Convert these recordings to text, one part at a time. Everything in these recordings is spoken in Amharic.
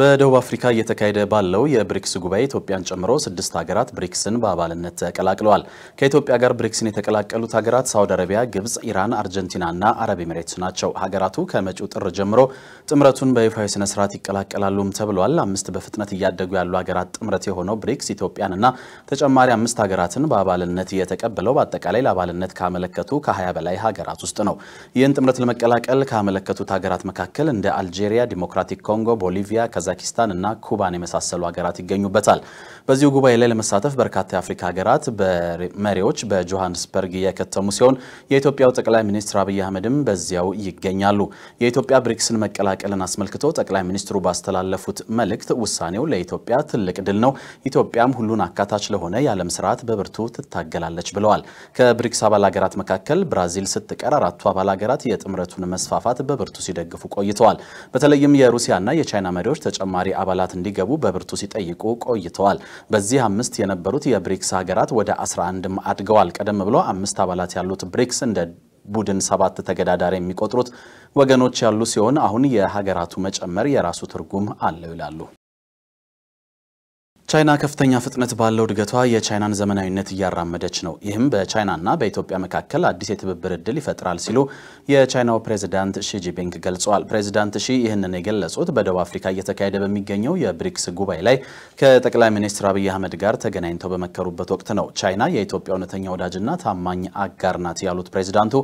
በደቡብ አፍሪካ እየተካሄደ ባለው የብሪክስ ጉባኤ ኢትዮጵያን ጨምሮ ስድስት ሀገራት ብሪክስን በአባልነት ተቀላቅለዋል። ከኢትዮጵያ ጋር ብሪክስን የተቀላቀሉት ሀገራት ሳውዲ አረቢያ፣ ግብፅ፣ ኢራን፣ አርጀንቲና እና አረብ ኤምሬትስ ናቸው። ሀገራቱ ከመጪው ጥር ጀምሮ ጥምረቱን በይፋዊ ስነ ስርዓት ይቀላቀላሉም ተብሏል። አምስት በፍጥነት እያደጉ ያሉ ሀገራት ጥምረት የሆነው ብሪክስ ኢትዮጵያንና ተጨማሪ አምስት ሀገራትን በአባልነት የተቀበለው በአጠቃላይ ለአባልነት ካመለከቱ ከ20 በላይ ሀገራት ውስጥ ነው። ይህን ጥምረት ለመቀላቀል ካመለከቱት ሀገራት መካከል እንደ አልጄሪያ፣ ዲሞክራቲክ ኮንጎ፣ ቦሊቪያ ካዛኪስታን እና ኩባን የመሳሰሉ ሀገራት ይገኙበታል። በዚሁ ጉባኤ ላይ ለመሳተፍ በርካታ የአፍሪካ ሀገራት መሪዎች በጆሃንስበርግ እየከተሙ ሲሆን የኢትዮጵያው ጠቅላይ ሚኒስትር አብይ አህመድም በዚያው ይገኛሉ። የኢትዮጵያ ብሪክስን መቀላቀልን አስመልክቶ ጠቅላይ ሚኒስትሩ ባስተላለፉት መልእክት ውሳኔው ለኢትዮጵያ ትልቅ ድል ነው፣ ኢትዮጵያም ሁሉን አካታች ለሆነ የዓለም ስርዓት በብርቱ ትታገላለች ብለዋል። ከብሪክስ አባል ሀገራት መካከል ብራዚል ስትቀር አራቱ አባል ሀገራት የጥምረቱን መስፋፋት በብርቱ ሲደግፉ ቆይተዋል። በተለይም የሩሲያና የቻይና መሪዎች ተጨማሪ አባላት እንዲገቡ በብርቱ ሲጠይቁ ቆይተዋል። በዚህ አምስት የነበሩት የብሪክስ ሀገራት ወደ 11ም አድገዋል። ቀደም ብሎ አምስት አባላት ያሉት ብሪክስ እንደ ቡድን ሰባት ተገዳዳሪ የሚቆጥሩት ወገኖች ያሉ ሲሆን አሁን የሀገራቱ መጨመር የራሱ ትርጉም አለው ይላሉ። ቻይና ከፍተኛ ፍጥነት ባለው እድገቷ የቻይናን ዘመናዊነት እያራመደች ነው። ይህም በቻይናና በኢትዮጵያ መካከል አዲስ የትብብር እድል ይፈጥራል ሲሉ የቻይናው ፕሬዚዳንት ሺ ጂፒንግ ገልጸዋል። ፕሬዚዳንት ሺ ይህንን የገለጹት በደቡብ አፍሪካ እየተካሄደ በሚገኘው የብሪክስ ጉባኤ ላይ ከጠቅላይ ሚኒስትር አብይ አህመድ ጋር ተገናኝተው በመከሩበት ወቅት ነው። ቻይና የኢትዮጵያ እውነተኛ ወዳጅና ታማኝ አጋር ናት ያሉት ፕሬዚዳንቱ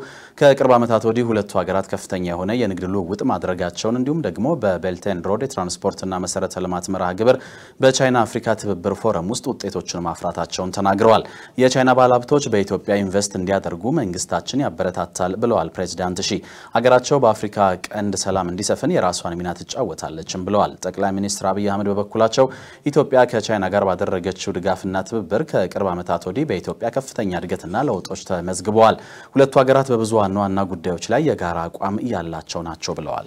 ከቅርብ ዓመታት ወዲህ ሁለቱ ሀገራት ከፍተኛ የሆነ የንግድ ልውውጥ ማድረጋቸውን እንዲሁም ደግሞ በቤልቴን ሮድ የትራንስፖርትና መሰረተ ልማት መርሃ ግብር በቻይና አፍሪካ ትብብር ፎረም ውስጥ ውጤቶችን ማፍራታቸውን ተናግረዋል። የቻይና ባለሀብቶች በኢትዮጵያ ኢንቨስት እንዲያደርጉ መንግስታችን ያበረታታል ብለዋል ፕሬዚዳንት ሺ። ሀገራቸው በአፍሪካ ቀንድ ሰላም እንዲሰፍን የራሷን ሚና ትጫወታለችም ብለዋል። ጠቅላይ ሚኒስትር አብይ አህመድ በበኩላቸው ኢትዮጵያ ከቻይና ጋር ባደረገችው ድጋፍና ትብብር ከቅርብ ዓመታት ወዲህ በኢትዮጵያ ከፍተኛ እድገትና ለውጦች ተመዝግበዋል። ሁለቱ ሀገራት በብዙ ዋና ዋና ጉዳዮች ላይ የጋራ አቋም እያላቸው ናቸው ብለዋል።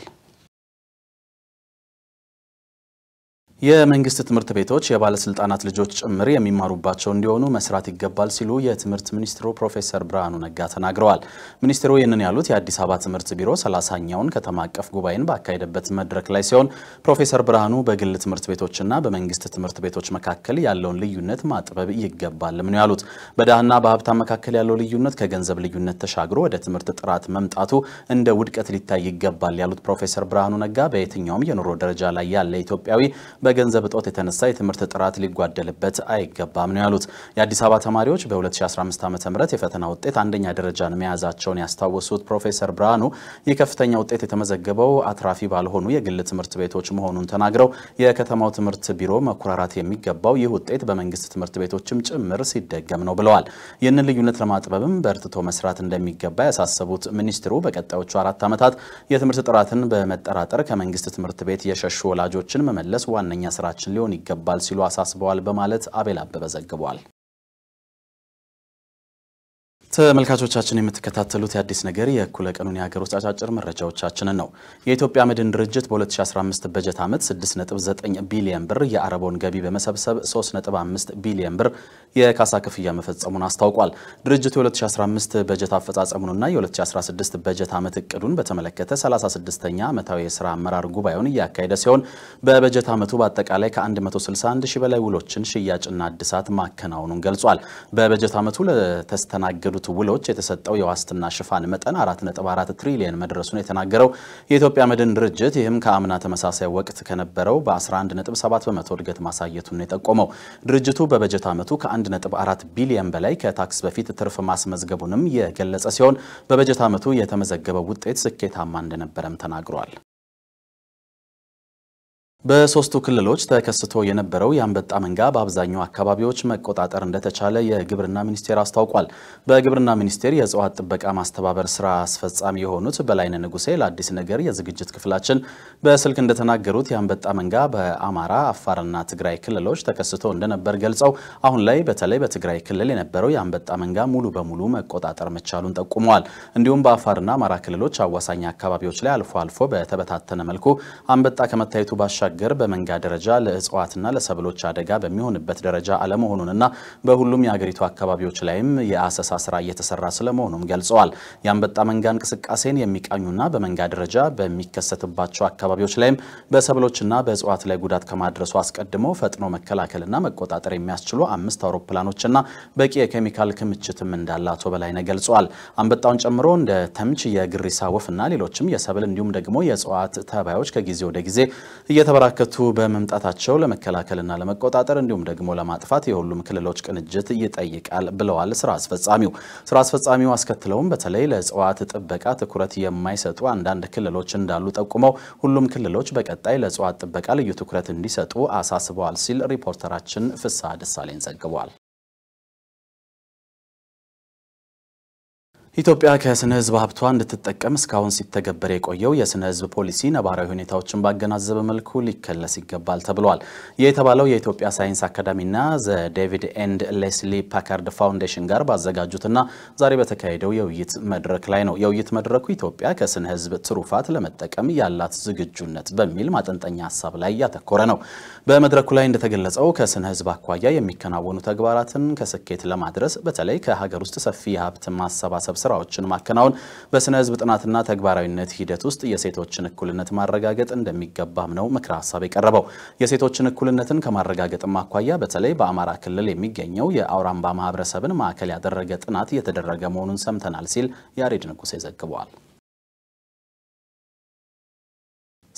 የመንግስት ትምህርት ቤቶች የባለስልጣናት ልጆች ጭምር የሚማሩባቸው እንዲሆኑ መስራት ይገባል ሲሉ የትምህርት ሚኒስትሩ ፕሮፌሰር ብርሃኑ ነጋ ተናግረዋል። ሚኒስትሩ ይህንን ያሉት የአዲስ አበባ ትምህርት ቢሮ ሰላሳኛውን ከተማ አቀፍ ጉባኤን ባካሄደበት መድረክ ላይ ሲሆን ፕሮፌሰር ብርሃኑ በግል ትምህርት ቤቶችና በመንግስት ትምህርት ቤቶች መካከል ያለውን ልዩነት ማጥበብ ይገባልም ነው ያሉት። በድሃና በሀብታም መካከል ያለው ልዩነት ከገንዘብ ልዩነት ተሻግሮ ወደ ትምህርት ጥራት መምጣቱ እንደ ውድቀት ሊታይ ይገባል ያሉት ፕሮፌሰር ብርሃኑ ነጋ በየትኛውም የኑሮ ደረጃ ላይ ያለ ኢትዮጵያዊ በገንዘብ እጦት የተነሳ የትምህርት ጥራት ሊጓደልበት አይገባም ነው ያሉት። የአዲስ አበባ ተማሪዎች በ2015 ዓ ም የፈተና ውጤት አንደኛ ደረጃን መያዛቸውን ያስታወሱት ፕሮፌሰር ብርሃኑ የከፍተኛ ውጤት የተመዘገበው አትራፊ ባልሆኑ የግል ትምህርት ቤቶች መሆኑን ተናግረው የከተማው ትምህርት ቢሮ መኩራራት የሚገባው ይህ ውጤት በመንግስት ትምህርት ቤቶችም ጭምር ሲደገም ነው ብለዋል። ይህንን ልዩነት ለማጥበብም በርትቶ መስራት እንደሚገባ ያሳሰቡት ሚኒስትሩ በቀጣዮቹ አራት ዓመታት የትምህርት ጥራትን በመጠራጠር ከመንግስት ትምህርት ቤት የሸሹ ወላጆችን መመለስ ዋነኛ ዋነኛ ስራችን ሊሆን ይገባል ሲሉ አሳስበዋል በማለት አቤል አበበ ዘግቧል። ተመልካቾቻችን የምትከታተሉት የአዲስ ነገር የእኩለ ቀኑን የሀገር ውስጥ አጫጭር መረጃዎቻችንን ነው። የኢትዮጵያ መድን ድርጅት በ2015 በጀት ዓመት 6.9 ቢሊዮን ብር የአረቦን ገቢ በመሰብሰብ 3.5 ቢሊዮን ብር የካሳ ክፍያ መፈጸሙን አስታውቋል። ድርጅቱ የ2015 በጀት አፈጻጸሙንና የ2016 በጀት ዓመት እቅዱን በተመለከተ 36ኛ ዓመታዊ የስራ አመራር ጉባኤውን እያካሄደ ሲሆን በበጀት ዓመቱ በአጠቃላይ ከ161 ሺ በላይ ውሎችን ሽያጭና እድሳት ማከናወኑን ገልጿል። በበጀት ዓመቱ ለተስተናገዱ በተካሄዱት ውሎች የተሰጠው የዋስትና ሽፋን መጠን 4.4 ትሪሊየን መድረሱን የተናገረው የኢትዮጵያ መድን ድርጅት ይህም ከአምና ተመሳሳይ ወቅት ከነበረው በ11.7 በመቶ እድገት ማሳየቱን የጠቆመው ድርጅቱ በበጀት ዓመቱ ከ1.4 ቢሊየን በላይ ከታክስ በፊት ትርፍ ማስመዝገቡንም የገለጸ ሲሆን በበጀት ዓመቱ የተመዘገበው ውጤት ስኬታማ እንደነበረም ተናግሯል። በሶስቱ ክልሎች ተከስቶ የነበረው የአንበጣ መንጋ በአብዛኛው አካባቢዎች መቆጣጠር እንደተቻለ የግብርና ሚኒስቴር አስታውቋል። በግብርና ሚኒስቴር የእጽዋት ጥበቃ ማስተባበር ስራ አስፈጻሚ የሆኑት በላይነ ንጉሴ ለአዲስ ነገር የዝግጅት ክፍላችን በስልክ እንደተናገሩት የአንበጣ መንጋ በአማራ አፋርና ትግራይ ክልሎች ተከስቶ እንደነበር ገልጸው አሁን ላይ በተለይ በትግራይ ክልል የነበረው የአንበጣ መንጋ ሙሉ በሙሉ መቆጣጠር መቻሉን ጠቁመዋል። እንዲሁም በአፋርና አማራ ክልሎች አዋሳኝ አካባቢዎች ላይ አልፎ አልፎ በተበታተነ መልኩ አንበጣ ከመታየቱ ባሻ ባሻገር በመንጋ ደረጃ ለእጽዋትና ለሰብሎች አደጋ በሚሆንበት ደረጃ አለመሆኑንና በሁሉም የአገሪቱ አካባቢዎች ላይም የአሰሳ ስራ እየተሰራ ስለመሆኑም ገልጸዋል። የአንበጣ መንጋ እንቅስቃሴን የሚቃኙና በመንጋ ደረጃ በሚከሰትባቸው አካባቢዎች ላይም በሰብሎችና በእጽዋት ላይ ጉዳት ከማድረሱ አስቀድሞ ፈጥኖ መከላከልና መቆጣጠር የሚያስችሉ አምስት አውሮፕላኖችና በቂ የኬሚካል ክምችትም እንዳለ አቶ በላይነ ገልጸዋል። አንበጣውን ጨምሮ እንደ ተምች፣ የግሪሳ ወፍና ሌሎችም የሰብል እንዲሁም ደግሞ የእጽዋት ተባዮች ከጊዜ ወደ ጊዜ እየተበራ እየተበራከቱ በመምጣታቸው ለመከላከልና ለመቆጣጠር እንዲሁም ደግሞ ለማጥፋት የሁሉም ክልሎች ቅንጅት ይጠይቃል ብለዋል ስራ አስፈጻሚው። ስራ አስፈጻሚው አስከትለውም በተለይ ለእጽዋት ጥበቃ ትኩረት የማይሰጡ አንዳንድ ክልሎች እንዳሉ ጠቁመው ሁሉም ክልሎች በቀጣይ ለእጽዋት ጥበቃ ልዩ ትኩረት እንዲሰጡ አሳስበዋል ሲል ሪፖርተራችን ፍስሐ ደሳለኝ ዘግቧል። ኢትዮጵያ ከስነ ህዝብ ሀብቷ እንድትጠቀም እስካሁን ሲተገበር የቆየው የስነ ህዝብ ፖሊሲ ነባራዊ ሁኔታዎችን ባገናዘበ መልኩ ሊከለስ ይገባል ተብሏል። ይህ የተባለው የኢትዮጵያ ሳይንስ አካዳሚና ዘ ዴቪድ ኤንድ ሌስሊ ፓካርድ ፋውንዴሽን ጋር ባዘጋጁትና ዛሬ በተካሄደው የውይይት መድረክ ላይ ነው። የውይይት መድረኩ ኢትዮጵያ ከስነ ህዝብ ትሩፋት ለመጠቀም ያላት ዝግጁነት በሚል ማጠንጠኛ ሀሳብ ላይ ያተኮረ ነው። በመድረኩ ላይ እንደተገለጸው ከስነ ህዝብ አኳያ የሚከናወኑ ተግባራትን ከስኬት ለማድረስ በተለይ ከሀገር ውስጥ ሰፊ የሀብት ማሰባሰብ ስራዎችን ማከናወን፣ በስነ ህዝብ ጥናትና ተግባራዊነት ሂደት ውስጥ የሴቶችን እኩልነት ማረጋገጥ እንደሚገባም ነው ምክረ ሀሳብ የቀረበው። የሴቶችን እኩልነትን ከማረጋገጥም አኳያ በተለይ በአማራ ክልል የሚገኘው የአውራምባ ማህበረሰብን ማዕከል ያደረገ ጥናት እየተደረገ መሆኑን ሰምተናል ሲል ያሬድ ንጉሴ ዘግቧል።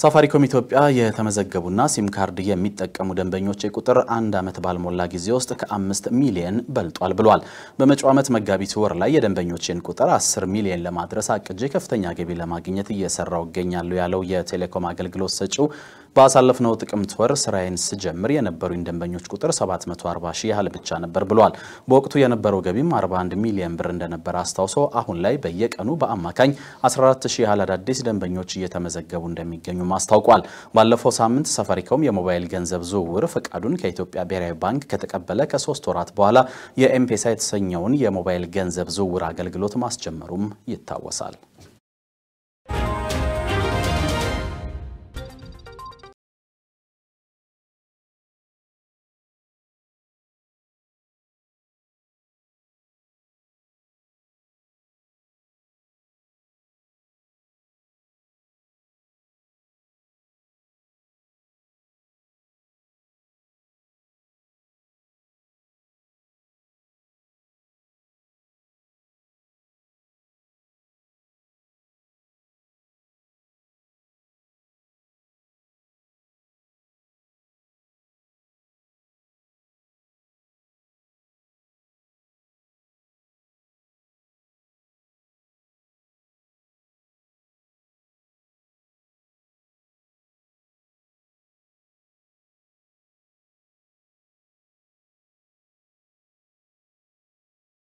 ሳፋሪኮም ኢትዮጵያ የተመዘገቡና ሲም ካርድ የሚጠቀሙ ደንበኞች ቁጥር አንድ ዓመት ባልሞላ ጊዜ ውስጥ ከአምስት ሚሊየን በልጧል ብሏል። በመጪው ዓመት መጋቢት ወር ላይ የደንበኞችን ቁጥር 10 ሚሊየን ለማድረስ አቅጄ ከፍተኛ ገቢ ለማግኘት እየሰራው እገኛለሁ ያለው የቴሌኮም አገልግሎት ሰጪው በአሳለፍነው ጥቅምት ወር ስራዬን ስጀምር የነበሩኝ ደንበኞች ቁጥር 740 ሺህ ያህል ብቻ ነበር ብሏል። በወቅቱ የነበረው ገቢም 41 ሚሊዮን ብር እንደነበር አስታውሶ አሁን ላይ በየቀኑ በአማካኝ 14 ሺህ ያህል አዳዲስ ደንበኞች እየተመዘገቡ እንደሚገኙ አስታውቋል። ባለፈው ሳምንት ሳፋሪኮም የሞባይል ገንዘብ ዝውውር ፈቃዱን ከኢትዮጵያ ብሔራዊ ባንክ ከተቀበለ ከሶስት ወራት በኋላ የኤምፔሳ የተሰኘውን የሞባይል ገንዘብ ዝውውር አገልግሎት ማስጀመሩም ይታወሳል።